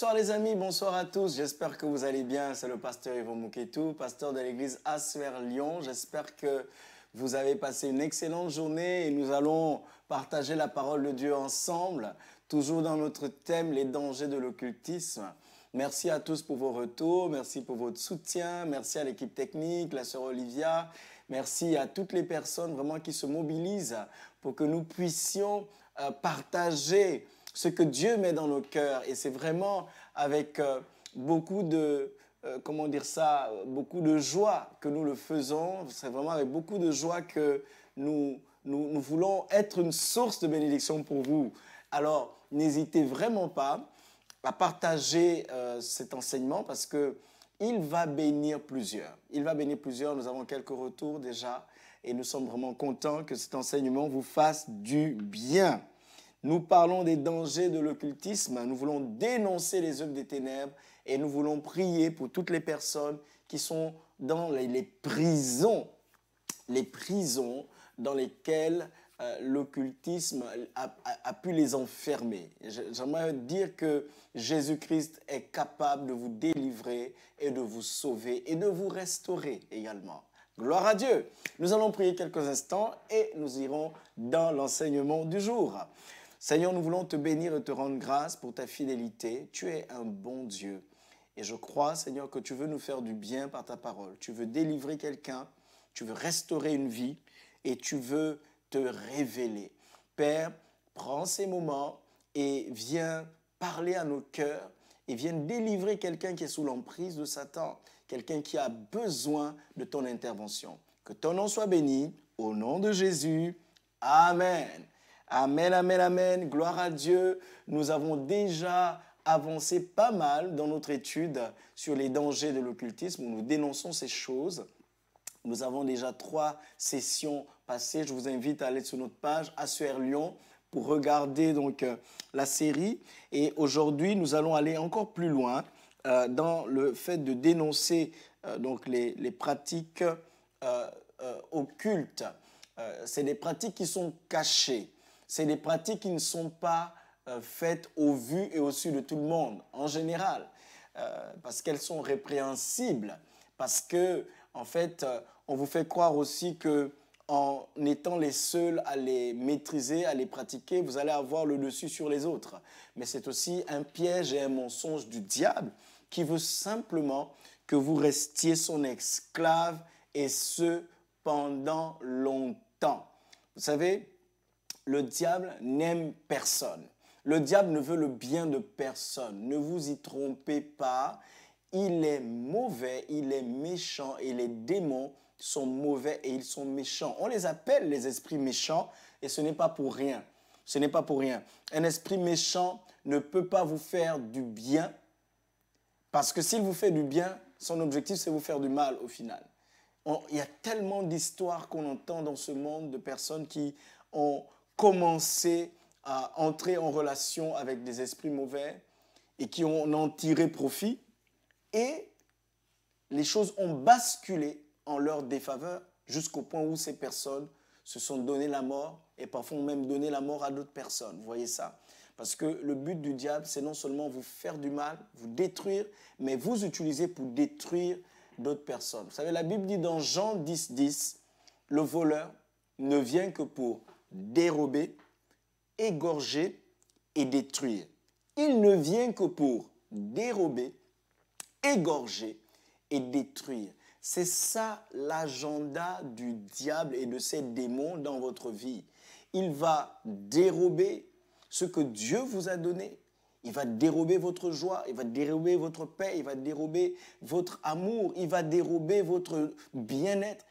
Bonsoir les amis, bonsoir à tous. J'espère que vous allez bien. C'est le pasteur Yvon Mouketou, pasteur de l'église Asfer Lyon. J'espère que vous avez passé une excellente journée et nous allons partager la parole de Dieu ensemble, toujours dans notre thème les dangers de l'occultisme. Merci à tous pour vos retours, merci pour votre soutien, merci à l'équipe technique, la sœur Olivia, merci à toutes les personnes vraiment qui se mobilisent pour que nous puissions euh, partager ce que Dieu met dans nos cœurs. Et c'est vraiment avec euh, beaucoup de, euh, comment dire ça, beaucoup de joie que nous le faisons. C'est vraiment avec beaucoup de joie que nous, voulons être une source de bénédiction pour vous. Alors, n'hésitez vraiment pas à partager euh, cet enseignement parce que il va bénir plusieurs. Il va bénir plusieurs. Nous avons quelques retours déjà et nous sommes vraiment contents que cet enseignement vous fasse du bien. Nous parlons des dangers de l'occultisme, nous voulons dénoncer les œuvres des ténèbres et nous voulons prier pour toutes les personnes qui sont dans les prisons, les prisons dans lesquelles euh, l'occultisme a, pu les enfermer. J'aimerais dire que Jésus-Christ est capable de vous délivrer et de vous sauver et de vous restaurer également. Gloire à Dieu. Nous allons prier quelques instants et nous irons dans l'enseignement du jour. Seigneur, nous voulons te bénir et te rendre grâce pour ta fidélité. Tu es un bon Dieu. Et je crois, Seigneur, que tu veux nous faire du bien par ta parole. Tu veux délivrer quelqu'un, tu veux restaurer une vie et tu veux te révéler. Père, prends ces moments et viens parler à nos cœurs et viens délivrer quelqu'un qui est sous l'emprise de Satan, quelqu'un qui a besoin de ton intervention. Que ton nom soit béni, au nom de Jésus. Amen. Amen, amen, amen. Gloire à Dieu. Nous avons déjà avancé pas mal dans notre étude sur les dangers de l'occultisme. Nous dénonçons ces choses. Nous avons déjà trois sessions passées. Je vous invite à aller sur notre page ACR e Lyon pour regarder donc euh, la série. Et aujourd'hui, nous allons aller encore plus loin euh, dans le fait de dénoncer euh, donc les, pratiques occultes. C'est des pratiques qui sont cachées c'est des pratiques qui ne sont pas euh, faites au vu et au su de tout le monde, en général, euh, parce qu'elles sont répréhensibles, parce que, en fait, euh, on vous fait croire aussi que en étant les seuls à les maîtriser, à les pratiquer, vous allez avoir le dessus sur les autres. Mais c'est aussi un piège et un mensonge du diable qui veut simplement que vous restiez son esclave et ce pendant longtemps. Vous savez, le diable n'aime personne. Le diable ne veut le bien de personne. Ne vous y trompez pas. Il est mauvais, il est méchant et les démons sont mauvais et ils sont méchants. On les appelle les esprits méchants et ce n'est pas pour rien. Ce n'est pas pour rien. Un esprit méchant ne peut pas vous faire du bien parce que s'il vous fait du bien, son objectif c'est vous faire du mal au final. il y a tellement d'histoires qu'on entend dans ce monde de personnes qui ont commencé à entrer en relation avec des esprits mauvais et qui ont en tiré profit. Et les choses ont basculé en leur défaveur jusqu'au point où ces personnes se sont donné la mort et parfois ont même donné la mort à d'autres personnes. Vous voyez ça Parce que le but du diable, c'est non seulement vous faire du mal, vous détruire, mais vous utiliser pour détruire d'autres personnes. Vous savez, la Bible dit dans Jean 10, 10, le voleur ne vient que pour dérober, égorger et détruire. Il ne vient que pour dérober, égorger et détruire. C'est ça l'agenda du diable et de ses démons dans votre vie. Il va dérober ce que Dieu vous a donné. Il va dérober votre joie, il va dérober votre paix, il va dérober votre amour, il va dérober votre bien-être.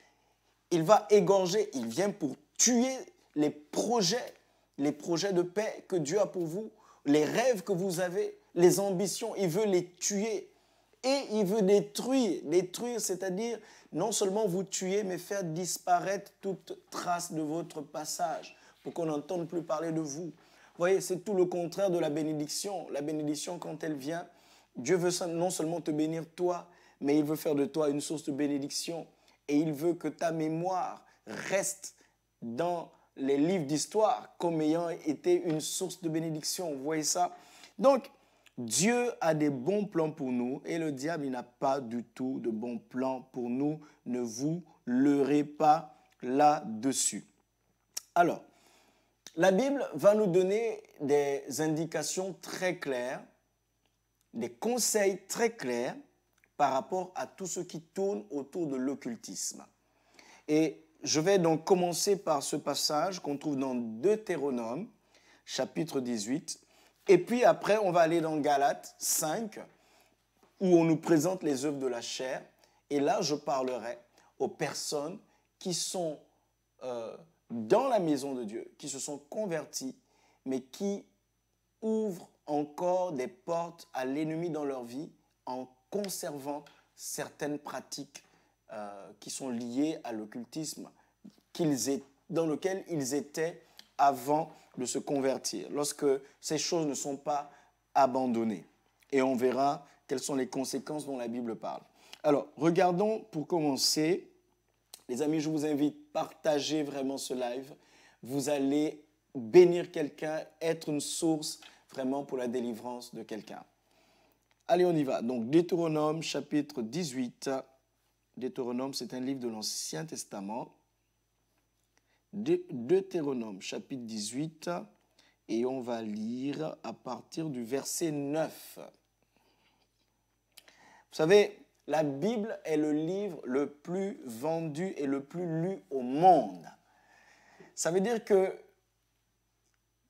Il va égorger, il vient pour tuer les projets, les projets de paix que Dieu a pour vous, les rêves que vous avez, les ambitions, il veut les tuer. Et il veut détruire, détruire, c'est-à-dire non seulement vous tuer, mais faire disparaître toute trace de votre passage, pour qu'on n'entende plus parler de vous. Vous voyez, c'est tout le contraire de la bénédiction. La bénédiction, quand elle vient, Dieu veut non seulement te bénir toi, mais il veut faire de toi une source de bénédiction. Et il veut que ta mémoire reste dans les livres d'histoire comme ayant été une source de bénédiction. Vous voyez ça Donc, Dieu a des bons plans pour nous et le diable n'a pas du tout de bons plans pour nous. Ne vous leurrez pas là-dessus. Alors, la Bible va nous donner des indications très claires, des conseils très clairs par rapport à tout ce qui tourne autour de l'occultisme. Et je vais donc commencer par ce passage qu'on trouve dans Deutéronome, chapitre 18. Et puis après, on va aller dans Galates 5, où on nous présente les œuvres de la chair. Et là, je parlerai aux personnes qui sont euh, dans la maison de Dieu, qui se sont converties, mais qui ouvrent encore des portes à l'ennemi dans leur vie en conservant certaines pratiques euh, qui sont liés à l'occultisme dans lequel ils étaient avant de se convertir, lorsque ces choses ne sont pas abandonnées. Et on verra quelles sont les conséquences dont la Bible parle. Alors, regardons pour commencer. Les amis, je vous invite, à partager vraiment ce live. Vous allez bénir quelqu'un, être une source vraiment pour la délivrance de quelqu'un. Allez, on y va. Donc, Deutéronome chapitre 18, Deutéronome, c'est un livre de l'Ancien Testament. Deutéronome, chapitre 18, et on va lire à partir du verset 9. Vous savez, la Bible est le livre le plus vendu et le plus lu au monde. Ça veut dire que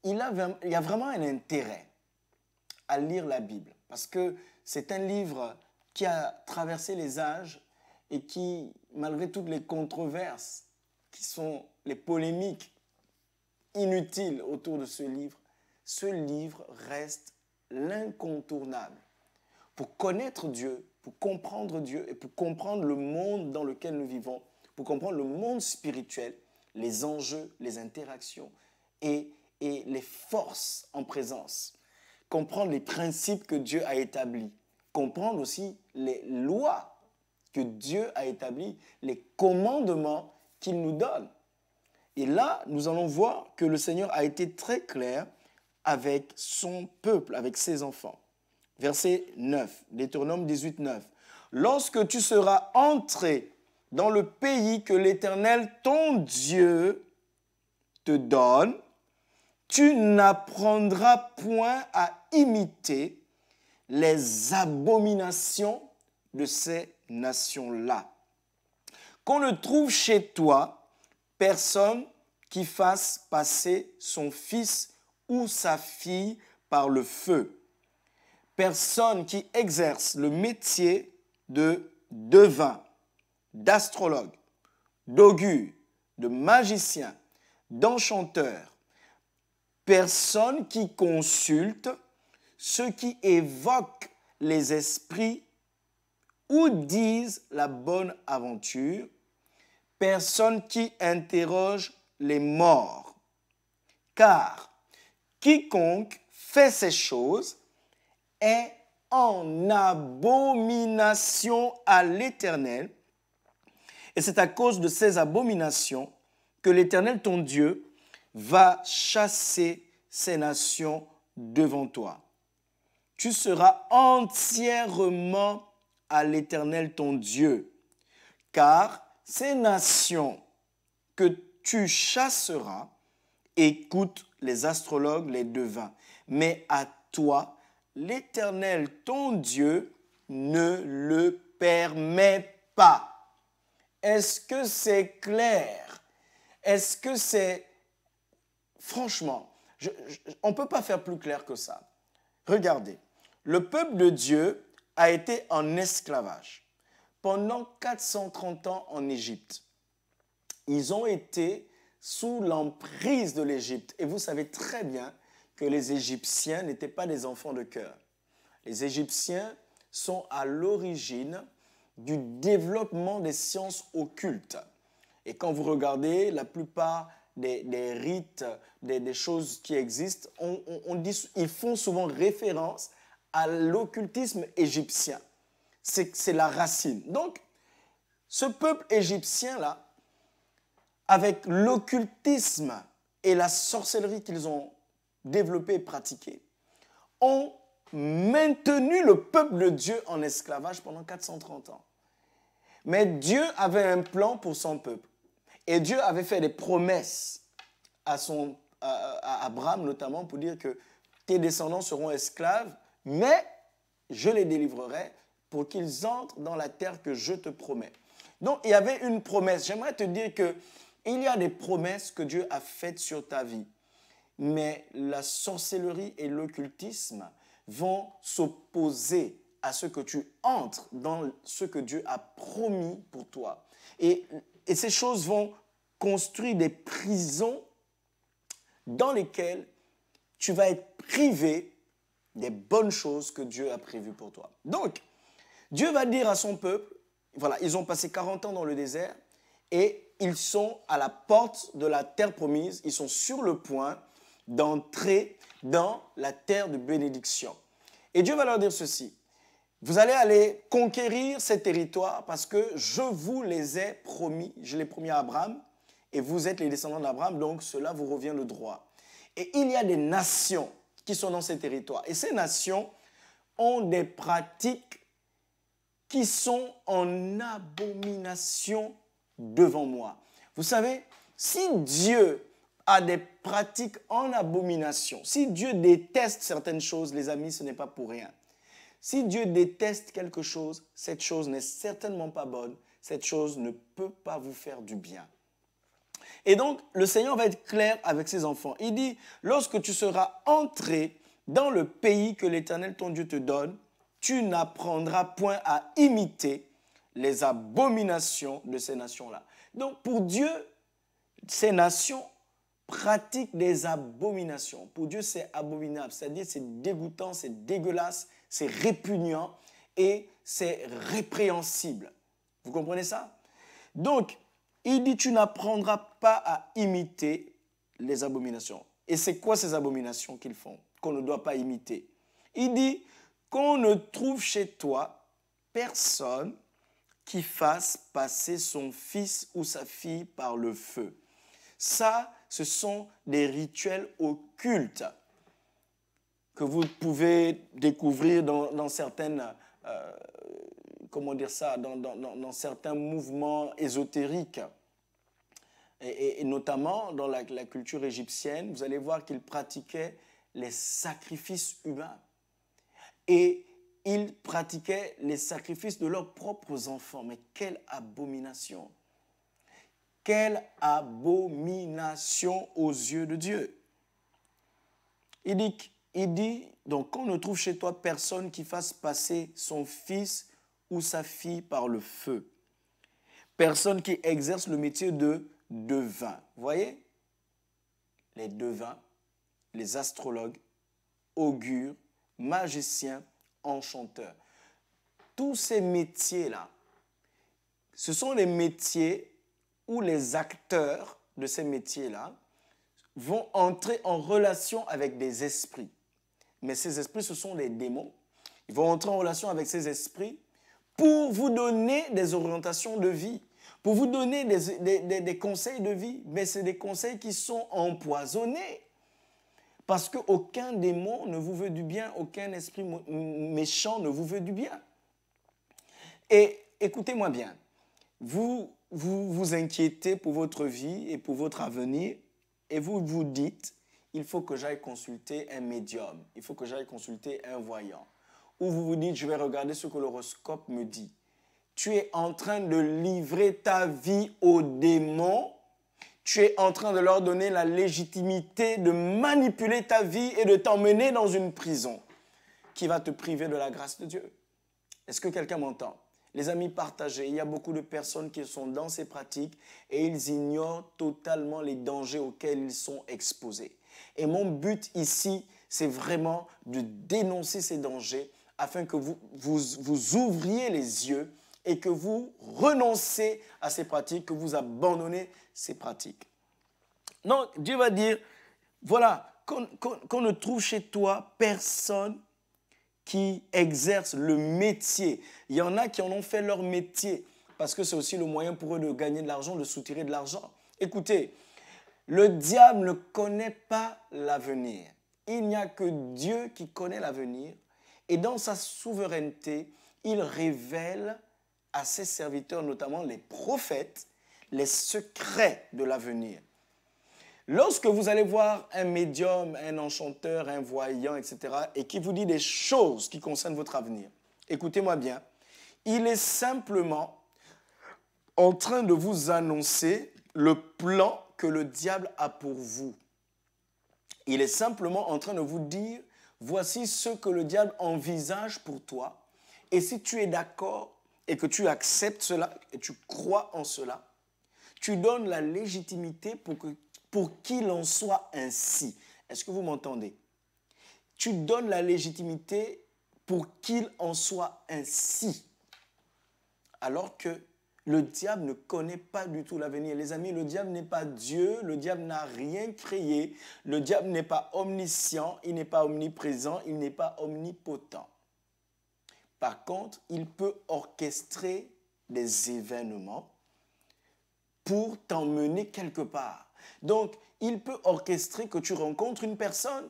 il y a vraiment un intérêt à lire la Bible parce que c'est un livre qui a traversé les âges, et qui, malgré toutes les controverses qui sont les polémiques inutiles autour de ce livre, ce livre reste l'incontournable. Pour connaître Dieu, pour comprendre Dieu et pour comprendre le monde dans lequel nous vivons, pour comprendre le monde spirituel, les enjeux, les interactions et, les forces en présence. Comprendre les principes que Dieu a établis. Comprendre aussi les lois que Dieu a établi, les commandements qu'il nous donne. Et là, nous allons voir que le Seigneur a été très clair avec son peuple, avec ses enfants. Verset 9, Deutéronome 18, 9. Lorsque tu seras entré dans le pays que l'Éternel, ton Dieu, te donne, tu n'apprendras point à imiter les abominations de ces nation-là. Qu'on ne trouve chez toi personne qui fasse passer son fils ou sa fille par le feu. Personne qui exerce le métier de devin, d'astrologue, d'augure, de magicien, d'enchanteur. Personne qui consulte, ceux qui évoquent les esprits ou disent la bonne aventure, personne qui interroge les morts. Car quiconque fait ces choses est en abomination à l'Éternel. Et c'est à cause de ces abominations que l'Éternel, ton Dieu, va chasser ces nations devant toi. Tu seras entièrement à l'Éternel ton Dieu, car ces nations que tu chasseras, écoute les astrologues, les devins, mais à toi, l'Éternel ton Dieu ne le permet pas. Est-ce que c'est clair Est-ce que c'est... Franchement, on ne peut pas faire plus clair que ça. Regardez, le peuple de Dieu a été en esclavage pendant 430 ans en Égypte. Ils ont été sous l'emprise de l'Égypte. Et vous savez très bien que les Égyptiens n'étaient pas des enfants de cœur. Les Égyptiens sont à l'origine du développement des sciences occultes. Et quand vous regardez, la plupart des, rites, des, choses qui existent, dit, ils font souvent référence à l'occultisme égyptien. C'est la racine. Donc, ce peuple égyptien-là, avec l'occultisme et la sorcellerie qu'ils ont développé et pratiquée, ont maintenu le peuple de Dieu en esclavage pendant 430 ans. Mais Dieu avait un plan pour son peuple. Et Dieu avait fait des promesses à, son, à Abraham notamment pour dire que tes descendants seront esclaves mais je les délivrerai pour qu'ils entrent dans la terre que je te promets. Donc il y avait une promesse. J'aimerais te dire que il y a des promesses que Dieu a faites sur ta vie. Mais la sorcellerie et l'occultisme vont s'opposer à ce que tu entres dans ce que Dieu a promis pour toi. Et, et ces choses vont construire des prisons dans lesquelles tu vas être privé des bonnes choses que Dieu a prévues pour toi. Donc, Dieu va dire à son peuple, voilà, ils ont passé 40 ans dans le désert et ils sont à la porte de la terre promise, ils sont sur le point d'entrer dans la terre de bénédiction. Et Dieu va leur dire ceci, vous allez aller conquérir ces territoires parce que je vous les ai promis, je les ai promis à Abraham, et vous êtes les descendants d'Abraham, donc cela vous revient le droit. Et il y a des nations qui sont dans ces territoires. Et ces nations ont des pratiques qui sont en abomination devant moi. Vous savez, si Dieu a des pratiques en abomination, si Dieu déteste certaines choses, les amis, ce n'est pas pour rien. Si Dieu déteste quelque chose, cette chose n'est certainement pas bonne, cette chose ne peut pas vous faire du bien. Et donc, le Seigneur va être clair avec ses enfants. Il dit, lorsque tu seras entré dans le pays que l'Éternel, ton Dieu, te donne, tu n'apprendras point à imiter les abominations de ces nations-là. Donc, pour Dieu, ces nations pratiquent des abominations. Pour Dieu, c'est abominable, c'est-à-dire c'est dégoûtant, c'est dégueulasse, c'est répugnant et c'est répréhensible. Vous comprenez ça Donc, il dit, tu n'apprendras pas à imiter les abominations. Et c'est quoi ces abominations qu'ils font, qu'on ne doit pas imiter Il dit, qu'on ne trouve chez toi personne qui fasse passer son fils ou sa fille par le feu. Ça, ce sont des rituels occultes que vous pouvez découvrir dans, certaines, euh, comment dire ça, dans certains mouvements ésotériques et, notamment dans la, la, culture égyptienne, vous allez voir qu'ils pratiquaient les sacrifices humains. Et ils pratiquaient les sacrifices de leurs propres enfants. Mais quelle abomination Quelle abomination aux yeux de Dieu Il dit, il dit donc qu'on ne trouve chez toi personne qui fasse passer son fils ou sa fille par le feu. Personne qui exerce le métier de devins. Vous voyez Les devins, les astrologues, augures, magiciens, enchanteurs. Tous ces métiers-là, ce sont les métiers où les acteurs de ces métiers-là vont entrer en relation avec des esprits. Mais ces esprits, ce sont les démons. Ils vont entrer en relation avec ces esprits pour vous donner des orientations de vie pour vous donner des, des, conseils de vie, mais c'est des conseils qui sont empoisonnés. Parce qu'aucun démon ne vous veut du bien, aucun esprit méchant ne vous veut du bien. Et écoutez-moi bien, vous, vous vous inquiétez pour votre vie et pour votre avenir, et vous vous dites, il faut que j'aille consulter un médium, il faut que j'aille consulter un voyant. Ou vous vous dites, je vais regarder ce que l'horoscope me dit tu es en train de livrer ta vie aux démons. Tu es en train de leur donner la légitimité de manipuler ta vie et de t'emmener dans une prison qui va te priver de la grâce de Dieu. Est-ce que quelqu'un m'entend Les amis, partagez. Il y a beaucoup de personnes qui sont dans ces pratiques et ils ignorent totalement les dangers auxquels ils sont exposés. Et mon but ici, c'est vraiment de dénoncer ces dangers afin que vous, vous, vous ouvriez les yeux et que vous renoncez à ces pratiques, que vous abandonnez ces pratiques. Donc Dieu va dire, voilà, qu'on ne trouve chez toi personne qui exerce le métier. Il y en a qui en ont fait leur métier parce que c'est aussi le moyen pour eux de gagner de l'argent, de soutirer de l'argent. Écoutez, le diable ne connaît pas l'avenir. Il n'y a que Dieu qui connaît l'avenir et dans sa souveraineté, il révèle à ses serviteurs, notamment les prophètes, les secrets de l'avenir. Lorsque vous allez voir un médium, un enchanteur, un voyant, etc., et qui vous dit des choses qui concernent votre avenir, écoutez-moi bien, il est simplement en train de vous annoncer le plan que le diable a pour vous. Il est simplement en train de vous dire, voici ce que le diable envisage pour toi, et si tu es d'accord, et que tu acceptes cela et tu crois en cela, tu donnes la légitimité pour qu'il pour en soit ainsi. Est-ce que vous m'entendez Tu donnes la légitimité pour qu'il en soit ainsi. Alors que le diable ne connaît pas du tout l'avenir. Les amis, le diable n'est pas Dieu, le diable n'a rien créé, le diable n'est pas omniscient, il n'est pas omniprésent, il n'est pas omnipotent. Par contre, il peut orchestrer des événements pour t'emmener quelque part. Donc, il peut orchestrer que tu rencontres une personne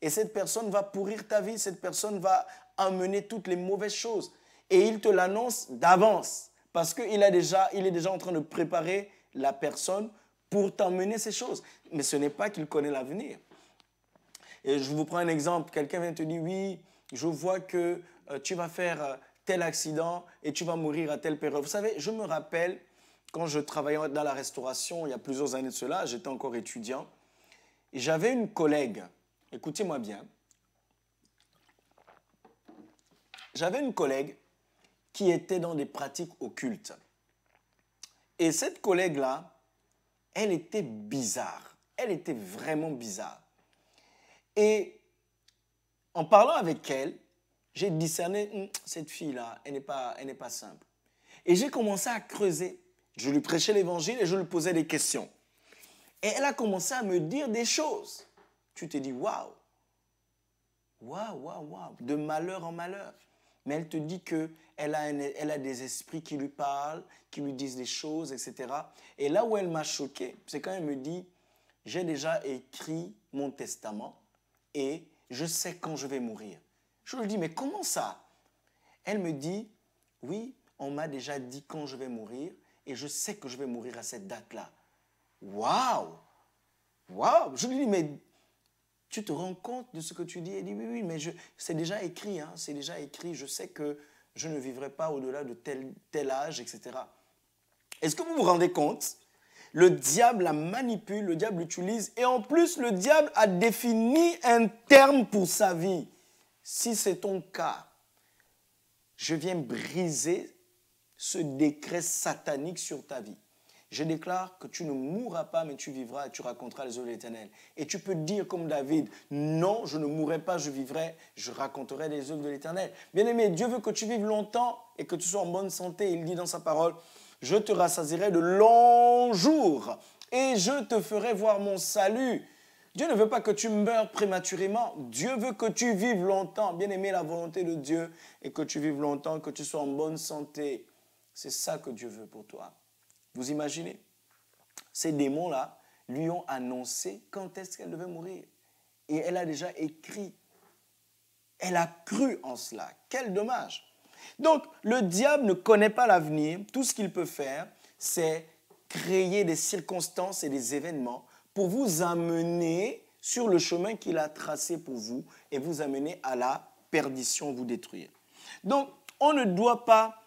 et cette personne va pourrir ta vie, cette personne va emmener toutes les mauvaises choses. Et il te l'annonce d'avance parce qu'il est déjà en train de préparer la personne pour t'emmener ces choses. Mais ce n'est pas qu'il connaît l'avenir. Et je vous prends un exemple. Quelqu'un vient te dire, oui, je vois que euh, tu vas faire euh, tel accident et tu vas mourir à telle période. Vous savez, je me rappelle quand je travaillais dans la restauration il y a plusieurs années de cela, j'étais encore étudiant, et j'avais une collègue, écoutez-moi bien, j'avais une collègue qui était dans des pratiques occultes. Et cette collègue-là, elle était bizarre. Elle était vraiment bizarre. Et en parlant avec elle, j'ai discerné, hmm, cette fille-là, elle n'est pas, elle pas simple. Et j'ai commencé à creuser. Je lui prêchais l'évangile et je lui posais des questions. Et elle a commencé à me dire des choses. Tu te dis, waouh, waouh, waouh, waouh, de malheur en malheur. Mais elle te dit que elle a, elle a des esprits qui lui parlent, qui lui disent des choses, etc. Et là où elle m'a choqué, c'est quand elle me dit, j'ai déjà écrit mon testament et je sais quand je vais mourir. Je lui dis, mais comment ça Elle me dit, oui, on m'a déjà dit quand je vais mourir et je sais que je vais mourir à cette date-là. Waouh Waouh Je lui dis, mais tu te rends compte de ce que tu dis Elle dit, oui, oui, mais c'est déjà écrit, hein, c'est déjà écrit, je sais que je ne vivrai pas au-delà de tel, tel âge, etc. Est-ce que vous vous rendez compte Le diable la manipule, le diable l'utilise, et en plus, le diable a défini un terme pour sa vie. Si c'est ton cas, je viens briser ce décret satanique sur ta vie. Je déclare que tu ne mourras pas, mais tu vivras et tu raconteras les œuvres de l'Éternel. Et tu peux dire comme David, non, je ne mourrai pas, je vivrai, je raconterai les œuvres de l'Éternel. Bien-aimé, Dieu veut que tu vives longtemps et que tu sois en bonne santé. Il dit dans sa parole, je te rassasirai de longs jours et je te ferai voir mon salut. Dieu ne veut pas que tu meurs prématurément. Dieu veut que tu vives longtemps. Bien aimé, la volonté de Dieu et que tu vives longtemps, que tu sois en bonne santé. C'est ça que Dieu veut pour toi. Vous imaginez Ces démons-là lui ont annoncé quand est-ce qu'elle devait mourir. Et elle a déjà écrit. Elle a cru en cela. Quel dommage. Donc, le diable ne connaît pas l'avenir. Tout ce qu'il peut faire, c'est créer des circonstances et des événements pour vous amener sur le chemin qu'il a tracé pour vous et vous amener à la perdition, vous détruire. Donc, on ne doit pas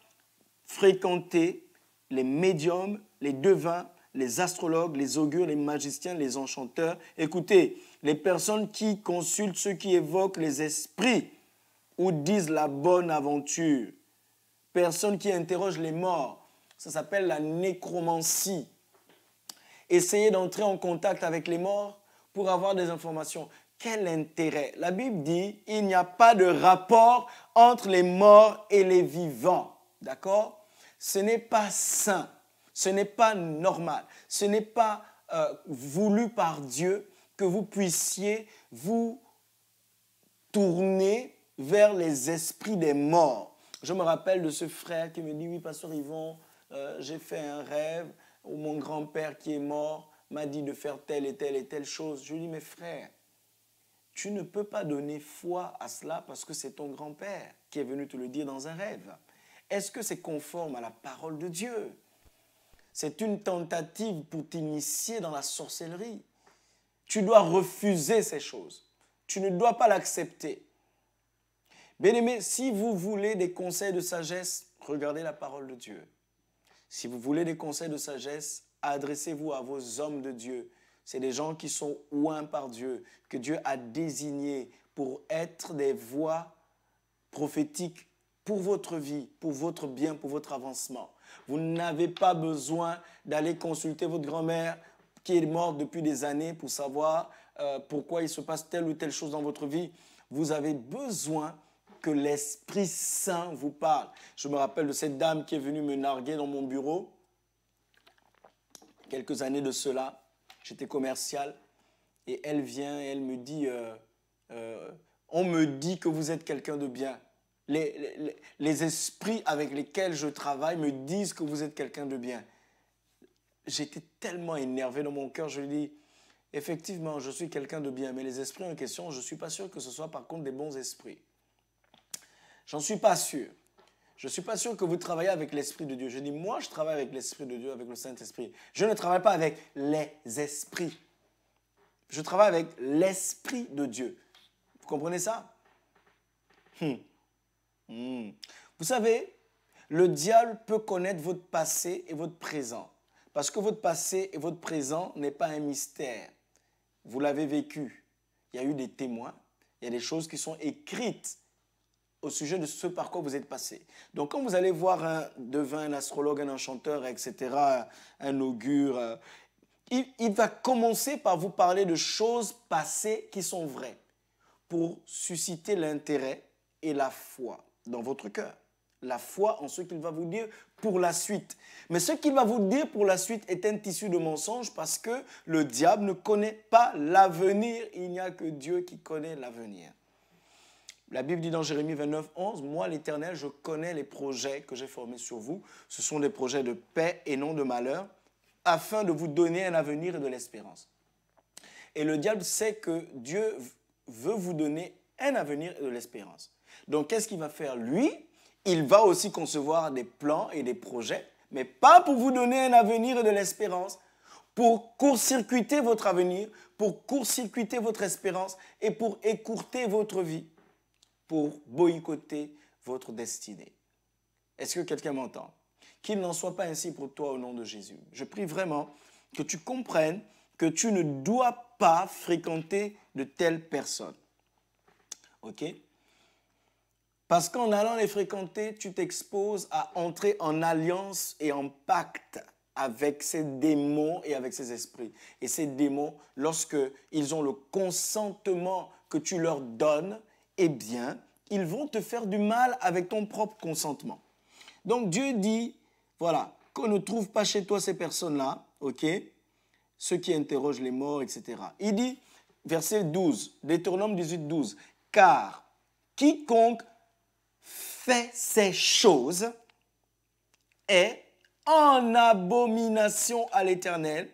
fréquenter les médiums, les devins, les astrologues, les augures, les magiciens, les enchanteurs. Écoutez, les personnes qui consultent ceux qui évoquent les esprits ou disent la bonne aventure, personnes qui interrogent les morts, ça s'appelle la nécromancie. Essayez d'entrer en contact avec les morts pour avoir des informations. Quel intérêt La Bible dit, il n'y a pas de rapport entre les morts et les vivants. D'accord Ce n'est pas sain, ce n'est pas normal, ce n'est pas euh, voulu par Dieu que vous puissiez vous tourner vers les esprits des morts. Je me rappelle de ce frère qui me dit, oui, pasteur Yvon, euh, j'ai fait un rêve mon grand-père qui est mort m'a dit de faire telle et telle et telle chose. Je lui dis, mais frère, tu ne peux pas donner foi à cela parce que c'est ton grand-père qui est venu te le dire dans un rêve. Est-ce que c'est conforme à la parole de Dieu C'est une tentative pour t'initier dans la sorcellerie. Tu dois refuser ces choses. Tu ne dois pas l'accepter. Bien aimé, si vous voulez des conseils de sagesse, regardez la parole de Dieu. Si vous voulez des conseils de sagesse, adressez-vous à vos hommes de Dieu. C'est des gens qui sont oints par Dieu, que Dieu a désignés pour être des voix prophétiques pour votre vie, pour votre bien, pour votre avancement. Vous n'avez pas besoin d'aller consulter votre grand-mère qui est morte depuis des années pour savoir euh, pourquoi il se passe telle ou telle chose dans votre vie. Vous avez besoin que l'Esprit Saint vous parle. Je me rappelle de cette dame qui est venue me narguer dans mon bureau. Quelques années de cela, j'étais commercial. Et elle vient elle me dit, euh, euh, on me dit que vous êtes quelqu'un de bien. Les, les, les, esprits avec lesquels je travaille me disent que vous êtes quelqu'un de bien. J'étais tellement énervé dans mon cœur, je lui dis, effectivement, je suis quelqu'un de bien, mais les esprits en question, je ne suis pas sûr que ce soit par contre des bons esprits. J'en suis pas sûr. Je ne suis pas sûr que vous travaillez avec l'Esprit de Dieu. Je dis, moi, je travaille avec l'Esprit de Dieu, avec le Saint-Esprit. Je ne travaille pas avec les esprits. Je travaille avec l'Esprit de Dieu. Vous comprenez ça hmm. Hmm. Vous savez, le diable peut connaître votre passé et votre présent. Parce que votre passé et votre présent n'est pas un mystère. Vous l'avez vécu. Il y a eu des témoins. Il y a des choses qui sont écrites au sujet de ce par quoi vous êtes passé. Donc quand vous allez voir un devin, un astrologue, un enchanteur, etc., un augure, euh, il, va commencer par vous parler de choses passées qui sont vraies pour susciter l'intérêt et la foi dans votre cœur. La foi en ce qu'il va vous dire pour la suite. Mais ce qu'il va vous dire pour la suite est un tissu de mensonge parce que le diable ne connaît pas l'avenir. Il n'y a que Dieu qui connaît l'avenir. La Bible dit dans Jérémie 29, 11, Moi l'Éternel, je connais les projets que j'ai formés sur vous. Ce sont des projets de paix et non de malheur, afin de vous donner un avenir et de l'espérance. Et le diable sait que Dieu veut vous donner un avenir et de l'espérance. Donc qu'est-ce qu'il va faire Lui, il va aussi concevoir des plans et des projets, mais pas pour vous donner un avenir et de l'espérance, pour court-circuiter votre avenir, pour court-circuiter votre espérance et pour écourter votre vie pour boycotter votre destinée. Est-ce que quelqu'un m'entend Qu'il n'en soit pas ainsi pour toi au nom de Jésus. Je prie vraiment que tu comprennes que tu ne dois pas fréquenter de telles personnes. OK Parce qu'en allant les fréquenter, tu t'exposes à entrer en alliance et en pacte avec ces démons et avec ces esprits. Et ces démons, lorsque ils ont le consentement que tu leur donnes, eh bien, ils vont te faire du mal avec ton propre consentement. Donc Dieu dit, voilà, qu'on ne trouve pas chez toi ces personnes-là, ok Ceux qui interrogent les morts, etc. Il dit, verset 12, Deutéronome 18, 12, car quiconque fait ces choses est en abomination à l'Éternel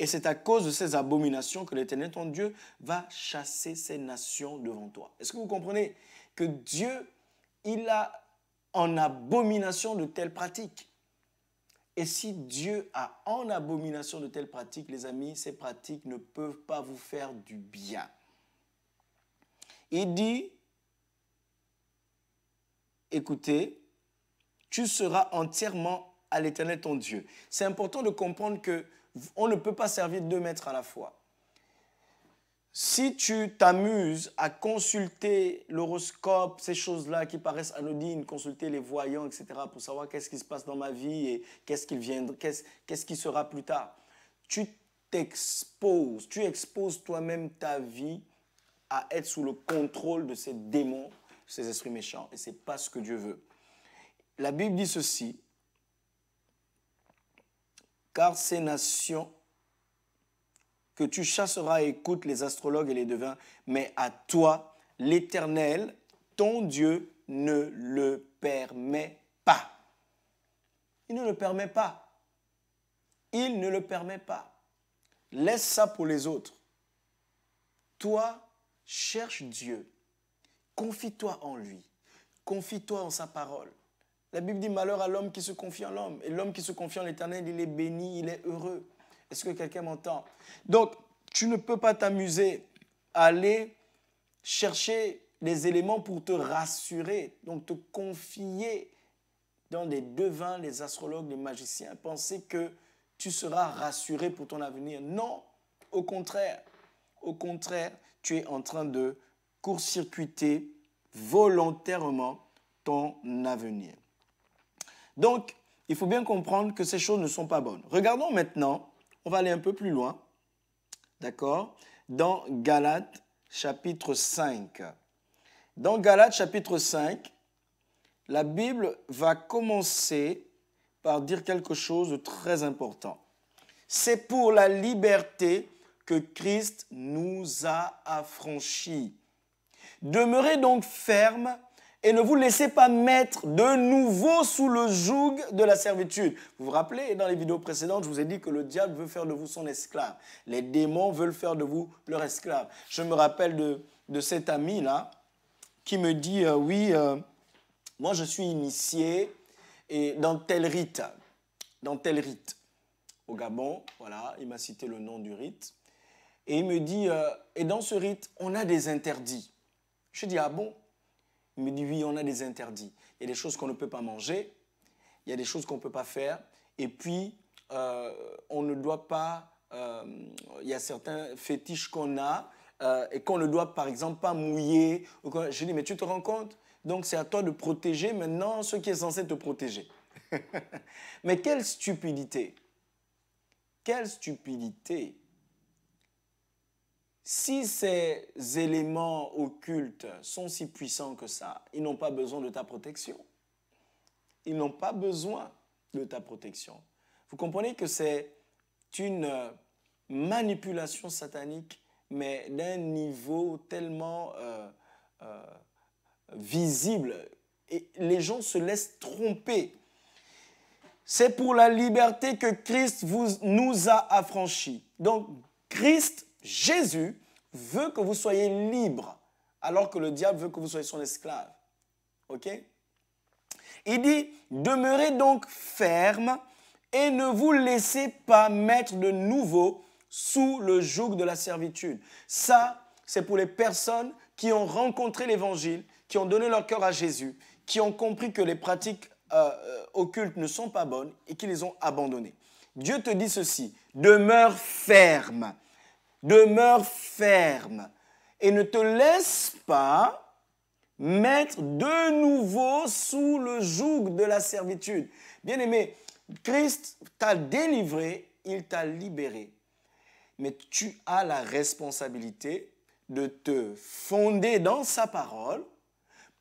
et c'est à cause de ces abominations que l'Éternel, ton Dieu, va chasser ces nations devant toi. Est-ce que vous comprenez que Dieu, il a en abomination de telles pratiques Et si Dieu a en abomination de telles pratiques, les amis, ces pratiques ne peuvent pas vous faire du bien. Il dit, écoutez, tu seras entièrement à l'Éternel ton Dieu. C'est important de comprendre que on ne peut pas servir deux maîtres à la fois. Si tu t'amuses à consulter l'horoscope, ces choses-là qui paraissent anodines, consulter les voyants, etc., pour savoir qu'est-ce qui se passe dans ma vie et qu'est-ce qui, viendra, qu'est-ce, qui sera plus tard, tu t'exposes, tu exposes toi-même ta vie à être sous le contrôle de ces démons, ces esprits méchants, et ce n'est pas ce que Dieu veut. La Bible dit ceci, car ces nations que tu chasseras écoute les astrologues et les devins, mais à toi, l'Éternel, ton Dieu, ne le permet pas. Il ne le permet pas. Il ne le permet pas. Laisse ça pour les autres. Toi, cherche Dieu. Confie-toi en lui. Confie-toi en sa parole. La Bible dit malheur à l'homme qui se confie en l'homme. Et l'homme qui se confie en l'éternel, il est béni, il est heureux. Est-ce que quelqu'un m'entend Donc, tu ne peux pas t'amuser à aller chercher les éléments pour te rassurer, donc te confier dans des devins, les astrologues, les magiciens, penser que tu seras rassuré pour ton avenir. Non, au contraire, au contraire, tu es en train de court-circuiter volontairement ton avenir. Donc, il faut bien comprendre que ces choses ne sont pas bonnes. Regardons maintenant, on va aller un peu plus loin, d'accord, dans Galates chapitre 5. Dans Galates chapitre 5, la Bible va commencer par dire quelque chose de très important. C'est pour la liberté que Christ nous a affranchis. Demeurez donc fermes et ne vous laissez pas mettre de nouveau sous le joug de la servitude. Vous vous rappelez, dans les vidéos précédentes, je vous ai dit que le diable veut faire de vous son esclave. Les démons veulent faire de vous leur esclave. Je me rappelle de, de cet ami-là qui me dit, euh, oui, euh, moi je suis initié et dans tel rite, dans tel rite. Au Gabon, voilà, il m'a cité le nom du rite. Et il me dit, euh, et dans ce rite, on a des interdits. Je dis, ah bon il me dit, oui, on a des interdits. Il y a des choses qu'on ne peut pas manger, il y a des choses qu'on ne peut pas faire. Et puis, euh, on ne doit pas, euh, il y a certains fétiches qu'on a euh, et qu'on ne doit par exemple pas mouiller. Je dis, mais tu te rends compte Donc c'est à toi de protéger maintenant ce qui est censé te protéger. mais quelle stupidité Quelle stupidité si ces éléments occultes sont si puissants que ça, ils n'ont pas besoin de ta protection. Ils n'ont pas besoin de ta protection. Vous comprenez que c'est une manipulation satanique, mais d'un niveau tellement euh, euh, visible. Et les gens se laissent tromper. C'est pour la liberté que Christ vous, nous a affranchis. Donc, Christ Jésus veut que vous soyez libre, alors que le diable veut que vous soyez son esclave. OK Il dit, demeurez donc ferme et ne vous laissez pas mettre de nouveau sous le joug de la servitude. Ça, c'est pour les personnes qui ont rencontré l'Évangile, qui ont donné leur cœur à Jésus, qui ont compris que les pratiques euh, euh, occultes ne sont pas bonnes et qui les ont abandonnées. Dieu te dit ceci, demeure ferme Demeure ferme et ne te laisse pas mettre de nouveau sous le joug de la servitude. Bien-aimé, Christ t'a délivré, il t'a libéré. Mais tu as la responsabilité de te fonder dans sa parole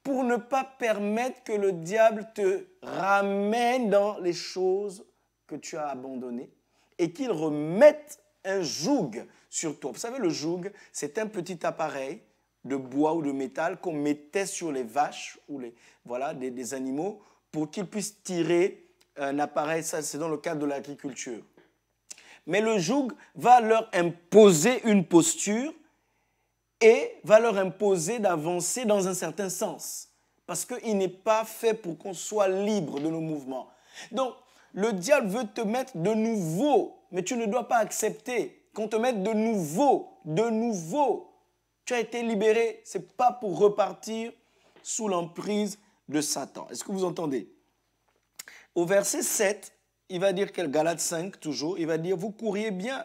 pour ne pas permettre que le diable te ramène dans les choses que tu as abandonnées et qu'il remette un joug sur Vous savez, le joug, c'est un petit appareil de bois ou de métal qu'on mettait sur les vaches ou les, voilà, des, animaux pour qu'ils puissent tirer un appareil. Ça, c'est dans le cadre de l'agriculture. Mais le joug va leur imposer une posture et va leur imposer d'avancer dans un certain sens. Parce qu'il n'est pas fait pour qu'on soit libre de nos mouvements. Donc, le diable veut te mettre de nouveau, mais tu ne dois pas accepter qu'on te mette de nouveau, de nouveau. Tu as été libéré, c'est pas pour repartir sous l'emprise de Satan. Est-ce que vous entendez Au verset 7, il va dire, quel Galate 5 toujours, il va dire, vous courriez bien.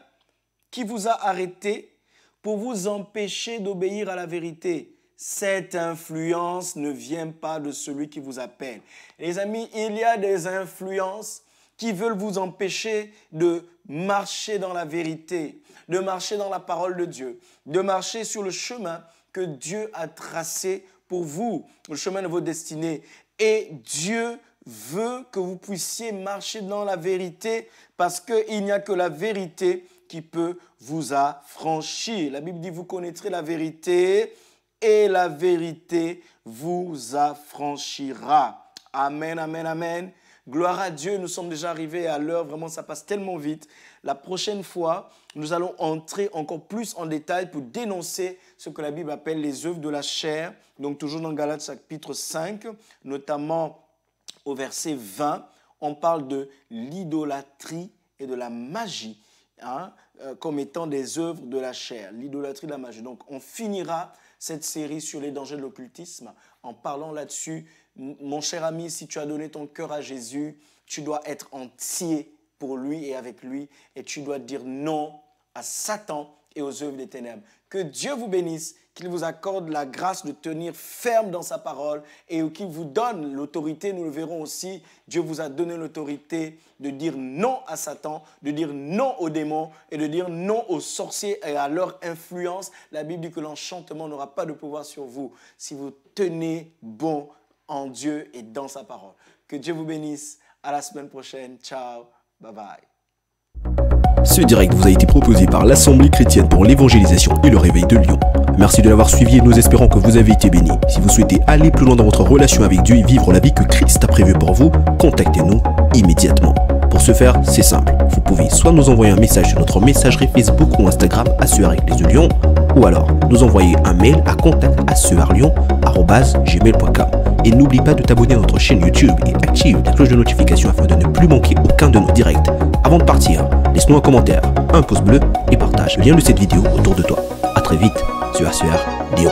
Qui vous a arrêté pour vous empêcher d'obéir à la vérité Cette influence ne vient pas de celui qui vous appelle. Les amis, il y a des influences qui veulent vous empêcher de marcher dans la vérité, de marcher dans la parole de Dieu, de marcher sur le chemin que Dieu a tracé pour vous, le chemin de vos destinées. Et Dieu veut que vous puissiez marcher dans la vérité parce qu'il n'y a que la vérité qui peut vous affranchir. La Bible dit, vous connaîtrez la vérité et la vérité vous affranchira. Amen, amen, amen. Gloire à Dieu, nous sommes déjà arrivés à l'heure, vraiment ça passe tellement vite. La prochaine fois, nous allons entrer encore plus en détail pour dénoncer ce que la Bible appelle les œuvres de la chair, donc toujours dans Galates chapitre 5, notamment au verset 20, on parle de l'idolâtrie et de la magie hein, euh, comme étant des œuvres de la chair, l'idolâtrie de la magie. Donc on finira cette série sur les dangers de l'occultisme en parlant là-dessus mon cher ami, si tu as donné ton cœur à Jésus, tu dois être entier pour lui et avec lui, et tu dois dire non à Satan et aux œuvres des ténèbres. Que Dieu vous bénisse, qu'il vous accorde la grâce de tenir ferme dans sa parole et qu'il vous donne l'autorité, nous le verrons aussi, Dieu vous a donné l'autorité de dire non à Satan, de dire non aux démons et de dire non aux sorciers et à leur influence. La Bible dit que l'enchantement n'aura pas de pouvoir sur vous si vous tenez bon en Dieu et dans sa parole. Que Dieu vous bénisse. À la semaine prochaine. Ciao. Bye bye. Ce direct vous a été proposé par l'Assemblée chrétienne pour l'évangélisation et le réveil de Lyon. Merci de l'avoir suivi et nous espérons que vous avez été bénis. Si vous souhaitez aller plus loin dans votre relation avec Dieu et vivre la vie que Christ a prévue pour vous, contactez-nous immédiatement. Pour ce faire, c'est simple. Vous pouvez soit nous envoyer un message sur notre messagerie Facebook ou Instagram Assuar ou alors nous envoyer un mail à contact gmail.com et n'oublie pas de t'abonner à notre chaîne YouTube et active la cloche de notification afin de ne plus manquer aucun de nos directs. Avant de partir, laisse-nous un commentaire, un pouce bleu et partage le lien de cette vidéo autour de toi. A très vite sur ACR Dio.